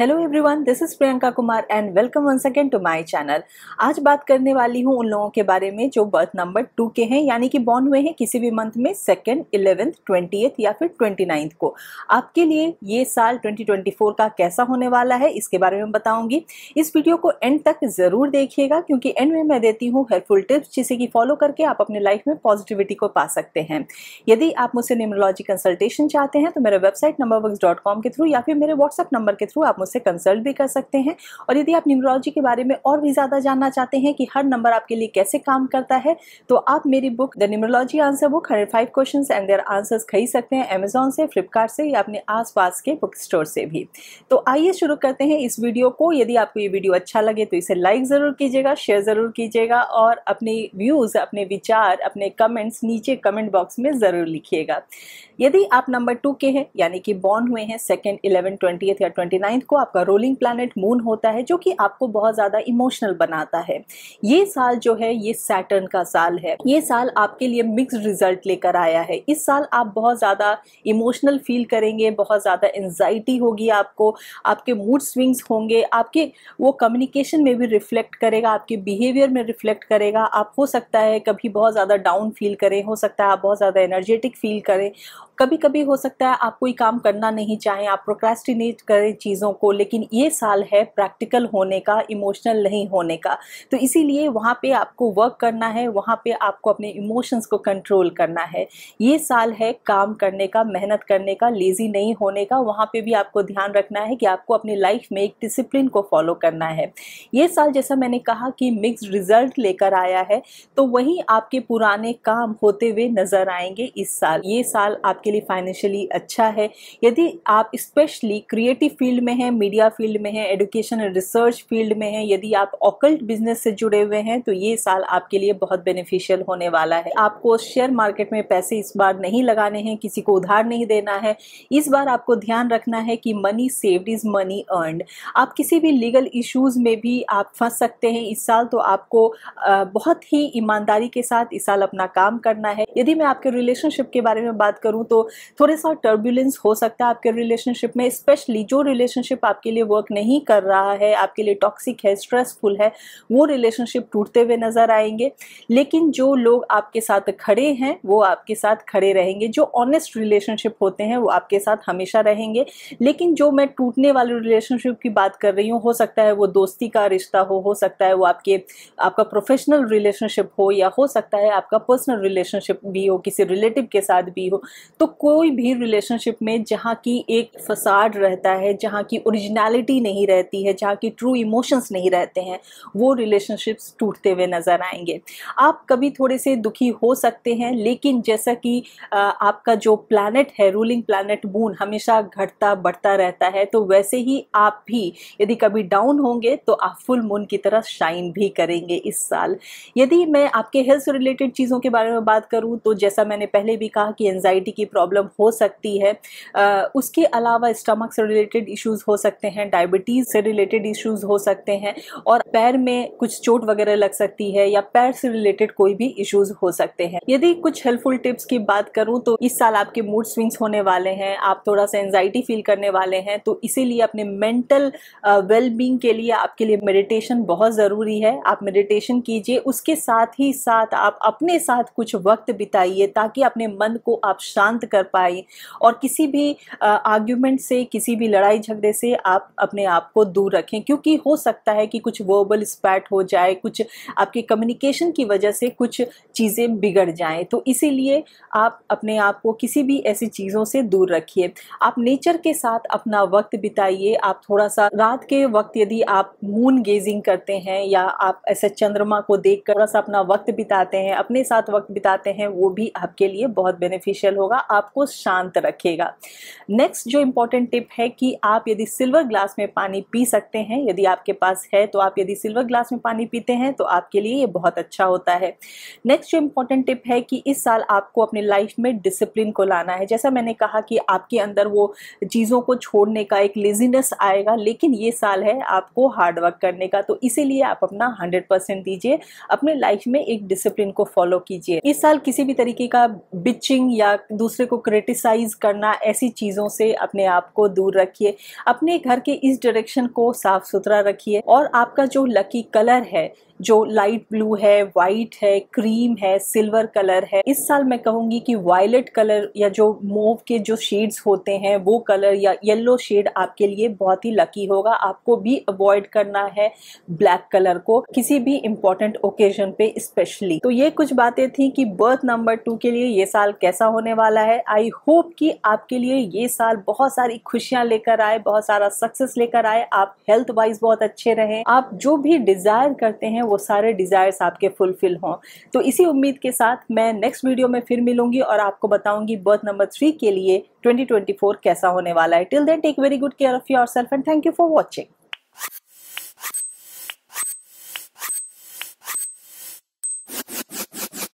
hello everyone this is Priyanka Kumar and welcome once again to my channel आज बात करने वाली हूँ उन लोगों के बारे में जो बर्थ नंबर टू के हैं यानी कि बॉर्न हुए हैं किसी भी मंथ में सेकेंड इलेवेंथ ट्वेंटी या फिर ट्वेंटी नाइन्थ को आपके लिए ये साल 2024 का कैसा होने वाला है इसके बारे में बताऊंगी इस वीडियो को एंड तक ज़रूर देखिएगा क्योंकि एंड में मैं देती हूँ हेल्पफुल टिप्स जिसे कि फॉलो करके आप अपने लाइफ में पॉजिटिविटी को पा सकते हैं यदि आप मुझसे न्यूमोलॉजी कंसल्टेशन चाहते हैं तो मेरे वेबसाइट नंबर के थ्रू या फिर मेरे व्हाट्सअप नंबर के थ्रू आप मुझसे कंसल्ट भी कर सकते हैं और यदि आप न्यूमरोलॉजी के बारे में और भी ज़्यादा जानना चाहते हैं कि हर नंबर आपके लिए कैसे काम करता है तो आप मेरी book the numerology answer book hundred five question and their answers खरीद सकते हैं अमेजोन से फ्लिपकार्ट से या अपने आस के बुक स्टोर से भी तो आइए शुरू करते हैं इस वीडियो को यदि आपको ये वीडियो अच्छा लगे तो इसे लाइक ज़रूर कीजिएगा शेयर ज़रूर कीजिएगा और अपने व्यूज़ अपने विचार अपने कमेंट्स नीचे कमेंट बॉक्स में ज़रूर लिखिएगा यदि आप नंबर टू के हैं यानी कि बॉर्न हुए हैं सेकेंड इलेवन ट्वेंटी या ट्वेंटी को आपका रोलिंग प्लानट मून होता है जो कि आपको बहुत ज़्यादा इमोशनल बनाता है ये साल जो है ये सैटर्न का साल है ये साल आपके लिए मिक्स रिजल्ट लेकर आया है इस साल आप बहुत ज़्यादा इमोशनल फील करेंगे बहुत ज़्यादा एंजाइटी होगी आपको आपके मूड स्विंग्स होंगे आपके वो कम्युनिकेशन में भी रिफ्लेक्ट करेगा आपके बिहेवियर में रिफ्लेक्ट करेगा आप हो सकता है कभी बहुत ज़्यादा डाउन फील करें हो सकता है आप बहुत ज़्यादा एनर्जेटिक फील करें कभी कभी हो सकता है आप कोई काम करना नहीं चाहें आप प्रोक्रेस्टिनेट करें चीज़ों को को लेकिन ये साल है प्रैक्टिकल होने का इमोशनल नहीं होने का तो इसीलिए वहाँ पे आपको वर्क करना है वहाँ पे आपको अपने इमोशंस को कंट्रोल करना है ये साल है काम करने का मेहनत करने का लेज़ी नहीं होने का वहाँ पे भी आपको ध्यान रखना है कि आपको अपनी लाइफ में एक डिसिप्लिन को फॉलो करना है ये साल जैसा मैंने कहा कि मिक्स रिजल्ट लेकर आया है तो वही आपके पुराने काम होते हुए नज़र आएंगे इस साल ये साल आपके लिए फाइनेंशियली अच्छा है यदि आप स्पेशली क्रिएटिव फील्ड में हैं मीडिया फील्ड में है एडुकेशन एंड रिसर्च फील्ड में है यदि आप ऑकल्ट बिजनेस से जुड़े हुए हैं तो ये साल आपके लिए बहुत बेनिफिशियल होने वाला है आपको शेयर मार्केट में पैसे इस बार नहीं लगाने हैं किसी को उधार नहीं देना है इस बार आपको ध्यान रखना है कि money saved is money earned आप किसी भी लीगल इश्यूज में भी आप फंस सकते हैं इस साल तो आपको बहुत ही ईमानदारी के साथ इस साल अपना काम करना है यदि मैं आपके रिलेशनशिप के बारे में बात करूं तो थोड़े सा टर्बुलेंस हो सकता है आपके रिलेशनशिप में स्पेशली जो रिलेशनशिप आपके लिए वर्क नहीं कर रहा है आपके लिए टॉक्सिक है स्ट्रेसफुल है वो रिलेशनशिप टूटते हुए नज़र आएंगे लेकिन जो लोग आपके साथ खड़े हैं वो आपके साथ खड़े रहेंगे जो ऑनेस्ट रिलेशनशिप होते हैं वो आपके साथ हमेशा रहेंगे लेकिन जो मैं टूटने वाले रिलेशनशिप की बात कर रही हूँ हो सकता है वो दोस्ती का रिश्ता हो हो सकता है वो आपके आपका प्रोफेशनल रिलेशनशिप हो या हो सकता है आपका पर्सनल रिलेशनशिप भी हो किसी रिलेटिव के साथ भी हो तो कोई भी रिलेशनशिप में जहाँ की एक फसाड रहता है जहाँ की ओरिजिनलिटी नहीं रहती है जहाँ की ट्रू इमोशंस नहीं रहते हैं वो रिलेशनशिप्स टूटते हुए नज़र आएंगे आप कभी थोड़े से दुखी हो सकते हैं लेकिन जैसा कि आपका जो प्लानट है रूलिंग प्लानट मून हमेशा घटता बढ़ता रहता है तो वैसे ही आप भी यदि कभी डाउन होंगे तो आप फुल मून की तरह शाइन भी करेंगे इस साल यदि मैं आपके हेल्थ से रिलेटेड चीज़ों के बारे में बात करूँ तो जैसा मैंने पहले भी कहा कि एनजाइटी की प्रॉब्लम हो सकती है उसके अलावा स्टमक से रिलेटेड इश्यूज़ हो हो सकते हैं डायबिटीज़ से रिलेटेड इश्यूज हो सकते हैं और पैर में कुछ चोट वगैरह लग सकती है या पैर से रिलेटेड कोई भी इश्यूज हो सकते हैं यदि कुछ हेल्पफुल टिप्स की बात करूँ तो इस साल आपके मूड स्विंग्स होने वाले हैं आप थोड़ा सा एनजाइटी फील करने वाले हैं तो इसीलिए अपने मेंटल वेलबींग के लिए आपके लिए मेडिटेशन बहुत ज़रूरी है आप मेडिटेशन कीजिए उसके साथ ही साथ आप अपने साथ कुछ वक्त बिताइए ताकि अपने मन को आप शांत कर पाए और किसी भी आर्ग्यूमेंट से किसी भी लड़ाई झगड़े से से आप अपने आप को दूर रखें क्योंकि हो सकता है कि कुछ वर्बल स्पैट हो जाए कुछ आपके कम्युनिकेशन की वजह से कुछ चीज़ें बिगड़ जाएं तो इसीलिए आप अपने आप को किसी भी ऐसी चीज़ों से दूर रखिए आप नेचर के साथ अपना वक्त बिताइए आप थोड़ा सा रात के वक्त यदि आप मून गेजिंग करते हैं या आप ऐसे चंद्रमा को देख कर थोड़ा सा अपना वक्त बिताते हैं अपने साथ वक्त बिताते हैं वो भी आपके लिए बहुत बेनिफिशियल होगा आपको शांत रखेगा नेक्स्ट जो इम्पोर्टेंट टिप है कि आप यदि सिल्वर ग्लास में पानी पी सकते हैं यदि आपके पास है तो आप यदि सिल्वर ग्लास में पानी पीते हैं तो आपके लिए ये बहुत अच्छा होता है नेक्स्ट जो इम्पोर्टेंट टिप है कि इस साल आपको अपने लाइफ में डिसिप्लिन को लाना है जैसा मैंने कहा कि आपके अंदर वो चीज़ों को छोड़ने का एक लेजीनेस आएगा लेकिन ये साल है आपको हार्डवर्क करने का तो इसीलिए आप अपना हंड्रेड परसेंट दीजिए अपने लाइफ में एक डिसिप्लिन को फॉलो कीजिए इस साल किसी भी तरीके का बिचिंग या दूसरे को क्रिटिसाइज करना ऐसी चीज़ों से अपने आप को दूर रखिए अपने अपने घर के इस डायरेक्शन को साफ सुथरा रखिए और आपका जो लकी कलर है जो लाइट ब्लू है वाइट है क्रीम है सिल्वर कलर है इस साल मैं कहूंगी कि वायलेट कलर या जो मोव के जो शेड्स होते हैं वो कलर या येलो शेड आपके लिए बहुत ही लकी होगा आपको भी अवॉइड करना है ब्लैक कलर को किसी भी इंपॉर्टेंट ओकेजन पे स्पेशली तो ये कुछ बातें थी कि बर्थ नंबर टू के लिए ये साल कैसा होने वाला है आई होप कि आपके लिए ये साल बहुत सारी खुशियां लेकर आए बहुत सारा सक्सेस लेकर आए आप हेल्थ वाइज बहुत अच्छे रहे आप जो भी डिजायर करते हैं वो सारे डिज़ायर्स आपके फुलफिल हों तो इसी उम्मीद के साथ मैं नेक्स्ट वीडियो में फिर मिलूंगी और आपको बताऊंगी बर्थ नंबर थ्री के लिए 2024 कैसा होने वाला है till then take very good care of yourself and thank you for watching